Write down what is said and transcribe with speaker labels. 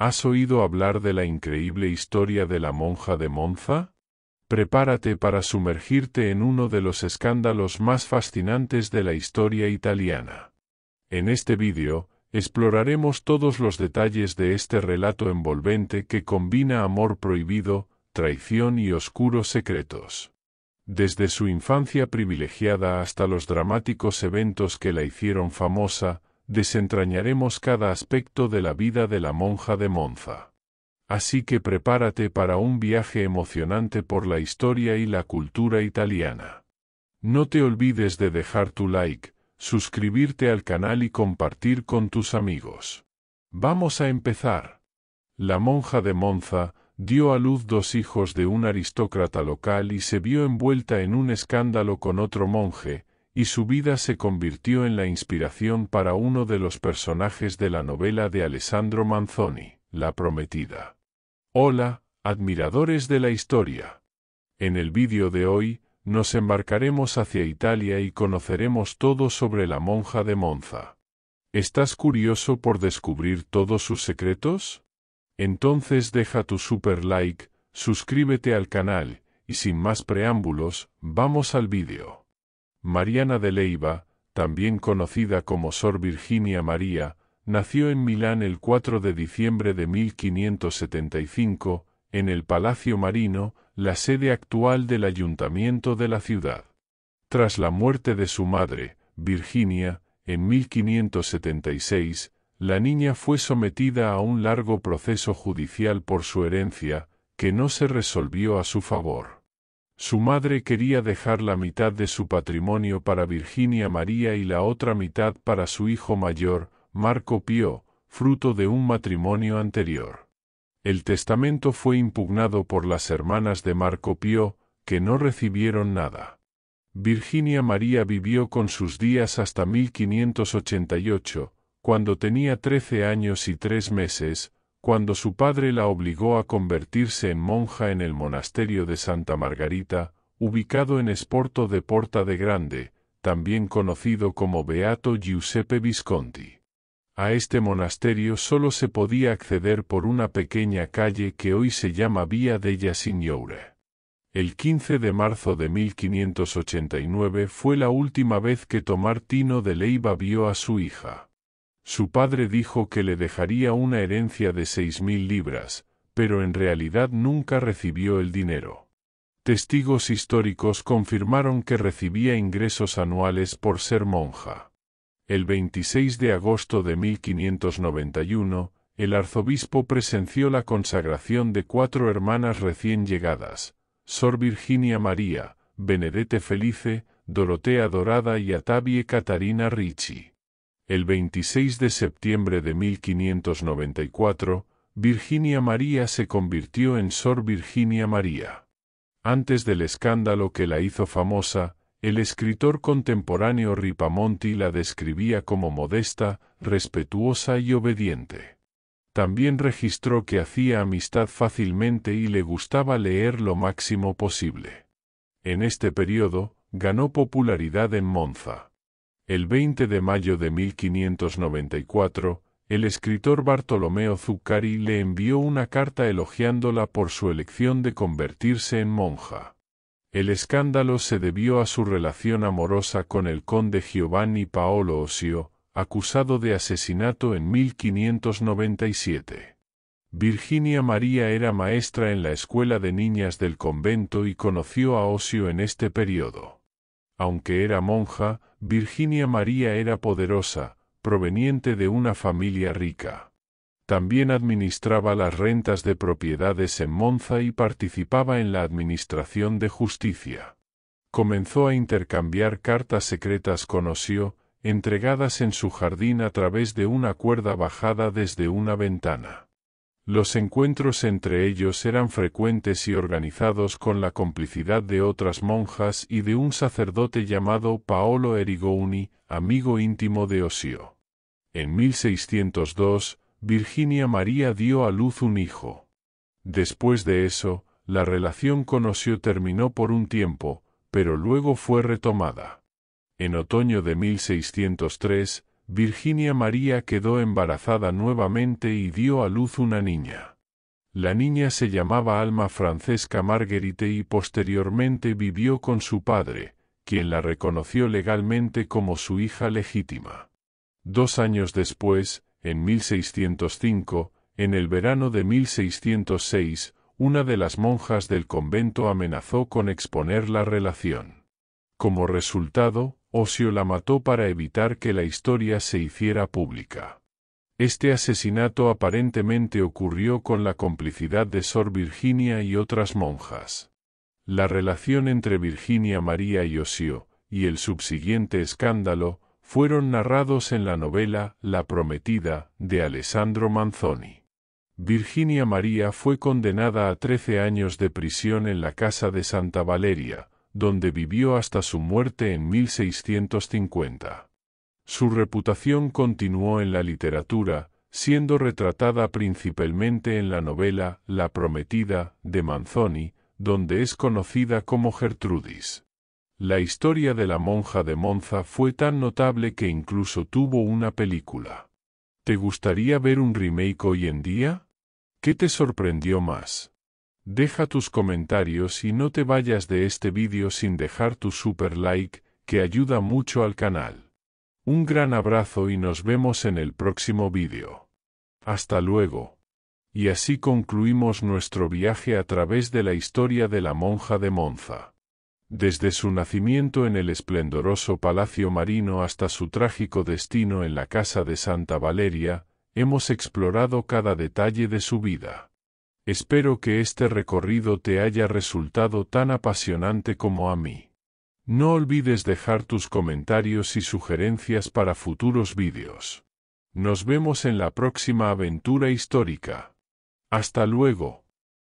Speaker 1: ¿Has oído hablar de la increíble historia de la monja de Monza? Prepárate para sumergirte en uno de los escándalos más fascinantes de la historia italiana. En este vídeo, exploraremos todos los detalles de este relato envolvente que combina amor prohibido, traición y oscuros secretos. Desde su infancia privilegiada hasta los dramáticos eventos que la hicieron famosa, desentrañaremos cada aspecto de la vida de la monja de Monza. Así que prepárate para un viaje emocionante por la historia y la cultura italiana. No te olvides de dejar tu like, suscribirte al canal y compartir con tus amigos. Vamos a empezar. La monja de Monza dio a luz dos hijos de un aristócrata local y se vio envuelta en un escándalo con otro monje, y su vida se convirtió en la inspiración para uno de los personajes de la novela de Alessandro Manzoni, La Prometida. Hola, admiradores de la historia. En el vídeo de hoy, nos embarcaremos hacia Italia y conoceremos todo sobre la monja de Monza. ¿Estás curioso por descubrir todos sus secretos? Entonces deja tu super like, suscríbete al canal, y sin más preámbulos, vamos al vídeo. Mariana de Leiva, también conocida como Sor Virginia María, nació en Milán el 4 de diciembre de 1575, en el Palacio Marino, la sede actual del ayuntamiento de la ciudad. Tras la muerte de su madre, Virginia, en 1576, la niña fue sometida a un largo proceso judicial por su herencia, que no se resolvió a su favor. Su madre quería dejar la mitad de su patrimonio para Virginia María y la otra mitad para su hijo mayor, Marco Pío, fruto de un matrimonio anterior. El testamento fue impugnado por las hermanas de Marco Pío, que no recibieron nada. Virginia María vivió con sus días hasta 1588, cuando tenía 13 años y tres meses, cuando su padre la obligó a convertirse en monja en el monasterio de Santa Margarita, ubicado en Esporto de Porta de Grande, también conocido como Beato Giuseppe Visconti. A este monasterio solo se podía acceder por una pequeña calle que hoy se llama Vía della signora El 15 de marzo de 1589 fue la última vez que Tomartino de Leiva vio a su hija. Su padre dijo que le dejaría una herencia de seis mil libras, pero en realidad nunca recibió el dinero. Testigos históricos confirmaron que recibía ingresos anuales por ser monja. El 26 de agosto de 1591, el arzobispo presenció la consagración de cuatro hermanas recién llegadas, Sor Virginia María, Benedete Felice, Dorotea Dorada y Atavie Catarina Ricci. El 26 de septiembre de 1594, Virginia María se convirtió en Sor Virginia María. Antes del escándalo que la hizo famosa, el escritor contemporáneo Ripamonti la describía como modesta, respetuosa y obediente. También registró que hacía amistad fácilmente y le gustaba leer lo máximo posible. En este periodo, ganó popularidad en Monza. El 20 de mayo de 1594, el escritor Bartolomeo Zuccari le envió una carta elogiándola por su elección de convertirse en monja. El escándalo se debió a su relación amorosa con el conde Giovanni Paolo Osio, acusado de asesinato en 1597. Virginia María era maestra en la escuela de niñas del convento y conoció a Osio en este periodo. Aunque era monja, Virginia María era poderosa, proveniente de una familia rica. También administraba las rentas de propiedades en Monza y participaba en la administración de justicia. Comenzó a intercambiar cartas secretas con entregadas en su jardín a través de una cuerda bajada desde una ventana. Los encuentros entre ellos eran frecuentes y organizados con la complicidad de otras monjas y de un sacerdote llamado Paolo Erigoni, amigo íntimo de Osio. En 1602, Virginia María dio a luz un hijo. Después de eso, la relación con Osio terminó por un tiempo, pero luego fue retomada. En otoño de 1603, Virginia María quedó embarazada nuevamente y dio a luz una niña. La niña se llamaba Alma Francesca Marguerite y posteriormente vivió con su padre, quien la reconoció legalmente como su hija legítima. Dos años después, en 1605, en el verano de 1606, una de las monjas del convento amenazó con exponer la relación. Como resultado, Osio la mató para evitar que la historia se hiciera pública. Este asesinato aparentemente ocurrió con la complicidad de Sor Virginia y otras monjas. La relación entre Virginia María y Osio, y el subsiguiente escándalo, fueron narrados en la novela La Prometida, de Alessandro Manzoni. Virginia María fue condenada a 13 años de prisión en la casa de Santa Valeria, donde vivió hasta su muerte en 1650. Su reputación continuó en la literatura, siendo retratada principalmente en la novela La Prometida, de Manzoni, donde es conocida como Gertrudis. La historia de la monja de Monza fue tan notable que incluso tuvo una película. ¿Te gustaría ver un remake hoy en día? ¿Qué te sorprendió más? Deja tus comentarios y no te vayas de este vídeo sin dejar tu super like, que ayuda mucho al canal. Un gran abrazo y nos vemos en el próximo vídeo. Hasta luego. Y así concluimos nuestro viaje a través de la historia de la monja de Monza. Desde su nacimiento en el esplendoroso Palacio Marino hasta su trágico destino en la casa de Santa Valeria, hemos explorado cada detalle de su vida. Espero que este recorrido te haya resultado tan apasionante como a mí. No olvides dejar tus comentarios y sugerencias para futuros vídeos. Nos vemos en la próxima aventura histórica. Hasta luego.